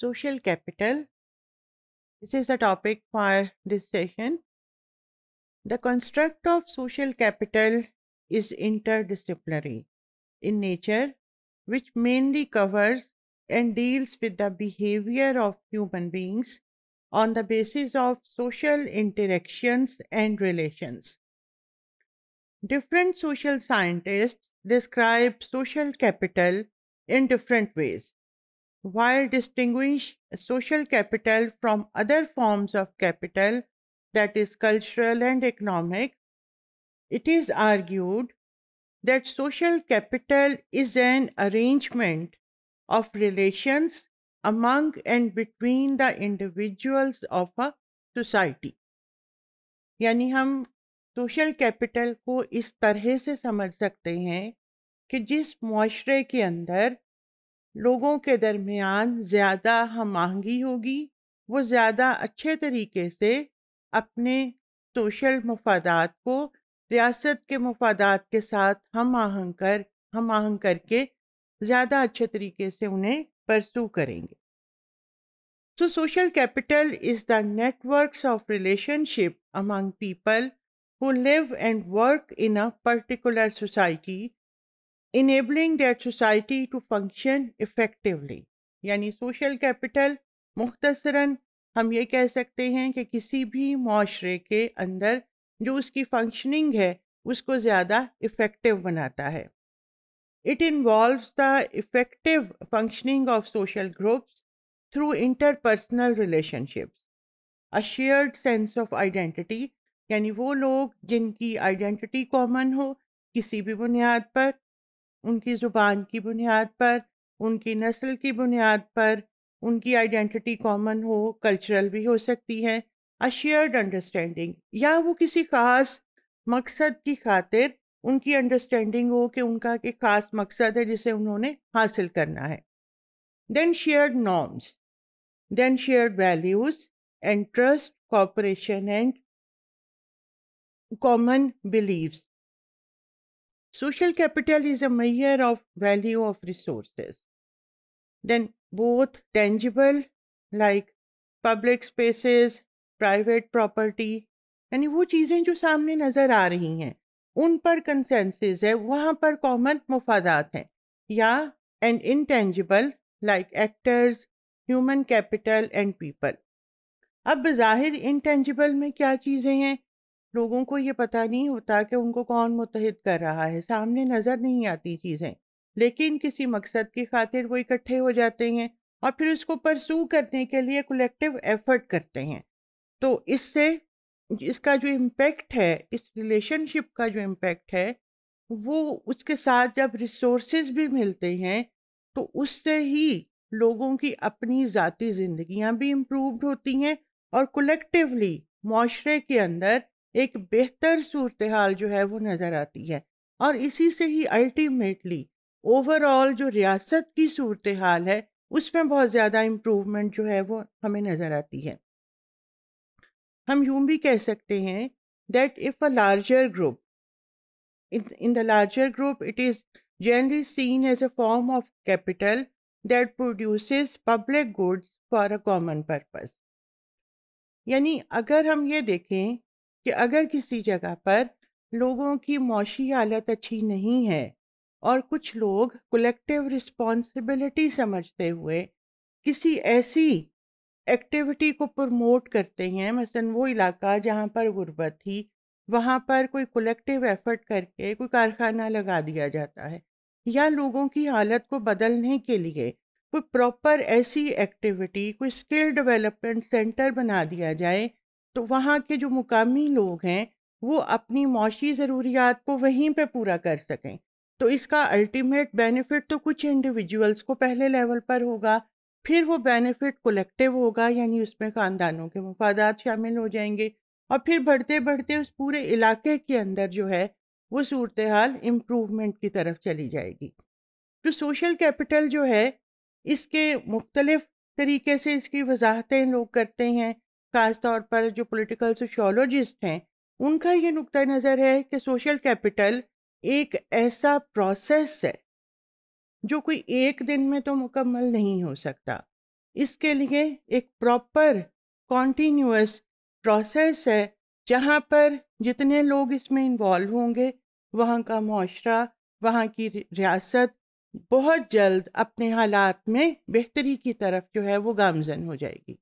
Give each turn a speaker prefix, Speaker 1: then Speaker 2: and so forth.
Speaker 1: social capital. This is the topic for this session. The construct of social capital is interdisciplinary in nature, which mainly covers and deals with the behavior of human beings on the basis of social interactions and relations. Different social scientists describe social capital in different ways while distinguish social capital from other forms of capital, that is cultural and economic, it is argued that social capital is an arrangement of relations among and between the individuals of a society. यानी हम social capital को इस तरह से समझ सकते हैं कि जिस माशरे के अंदर लोगों के दरमियान ज़्यादा हम आहंगी होगी वो ज़्यादा अच्छे तरीके से अपने सोशल मफादात को रियासत के मफादात के साथ हम आहंग कर हम आहंग करके ज़्यादा अच्छे तरीके से उन्हें परसू करेंगे सो तो social capital is the networks of relationship among people who live and work in a particular society enabling their society to function effectively यानी सोशल कैपिटल मुख्तसरा हम ये कह सकते हैं कि किसी भी माशरे के अंदर जो उसकी फंक्शनिंग है उसको ज़्यादा इफ़ेक्टिव बनाता है it involve the effective functioning of social groups through interpersonal relationships a shared sense of identity यानी वो लोग जिनकी आइडेंटिटी कॉमन हो किसी भी बुनियाद पर उनकी ज़ुबान की बुनियाद पर उनकी नस्ल की बुनियाद पर उनकी आइडेंटिटी कॉमन हो कल्चरल भी हो सकती है अशियर्ड अंडरस्टैंडिंग या वो किसी ख़ास मकसद की खातिर उनकी अंडरस्टैंडिंग हो कि उनका एक ख़ास मकसद है जिसे उन्होंने हासिल करना है then shared norms then shared values and trust cooperation and common believes Social capital is a measure of value of resources. Then both tangible like public spaces private property यानी वो चीज़ें जो सामने नज़र आ रही हैं उन पर कंसेंसिस है वहाँ पर कॉमन मफादात हैं या and intangible like actors human capital and people अब ज़ाहिर इनटेंजिबल में क्या चीज़ें हैं लोगों को ये पता नहीं होता कि उनको कौन मुतहद कर रहा है सामने नज़र नहीं आती चीज़ें लेकिन किसी मकसद की खातिर वो इकट्ठे हो जाते हैं और फिर उसको परसू करने के लिए कलेक्टिव एफर्ट करते हैं तो इससे इसका जो इम्पेक्ट है इस रिलेशनशिप का जो इम्पेक्ट है वो उसके साथ जब रिसोर्स भी मिलते हैं तो उससे ही लोगों की अपनी ज़ाती ज़िंदियाँ भी इम्प्रूवड होती हैं और कलेक्टिवली माशरे के अंदर एक बेहतर सूरत हाल जो है वो नज़र आती है और इसी से ही अल्टीमेटली ओवरऑल जो रियासत की सूरत हाल है उसमें बहुत ज़्यादा इम्प्रूवमेंट जो है वो हमें नज़र आती है हम यूं भी कह सकते हैं that if a larger group in the larger group it is generally seen as a form of capital that produce public goods for a common purpose यानी अगर हम ये देखें कि अगर किसी जगह पर लोगों की मौशी हालत अच्छी नहीं है और कुछ लोग कलेक्टिव रिस्पॉन्सिबिलिटी समझते हुए किसी ऐसी एक्टिविटी को प्रमोट करते हैं मसलन वो इलाका जहाँ पर गुर्बत थी वहाँ पर कोई कलेक्टिव एफर्ट करके कोई कारखाना लगा दिया जाता है या लोगों की हालत को बदलने के लिए कोई प्रॉपर ऐसी एक्टिविटी कोई स्किल डेवलपमेंट सेंटर बना दिया जाए तो वहाँ के जो मुकामी लोग हैं वो अपनी मौशी ज़रूरियात को वहीं पे पूरा कर सकें तो इसका अल्टीमेट बेनिफिट तो कुछ इंडिविजुअल्स को पहले लेवल पर होगा फिर वो बेनिफिट कलेक्टिव होगा यानी उसमें ख़ानदानों के मफादात शामिल हो जाएंगे और फिर बढ़ते बढ़ते उस पूरे इलाके के अंदर जो है वो सूरत हाल इम्प्रूवमेंट की तरफ चली जाएगी तो सोशल कैपिटल जो है इसके मुख्तलफ़ तरीके से इसकी वजाहतें लोग करते हैं खास तौर पर जो पॉलिटिकल सोशोलॉजिस्ट हैं उनका ये नुक़ नज़र है कि सोशल कैपिटल एक ऐसा प्रोसेस है जो कोई एक दिन में तो मुकम्मल नहीं हो सकता इसके लिए एक प्रॉपर कॉन्टीन्यूस प्रोसेस है जहाँ पर जितने लोग इसमें इन्वॉल्व होंगे वहाँ का माशरा वहाँ की रियासत बहुत जल्द अपने हालात में बेहतरी की तरफ जो है वो गामजन हो जाएगी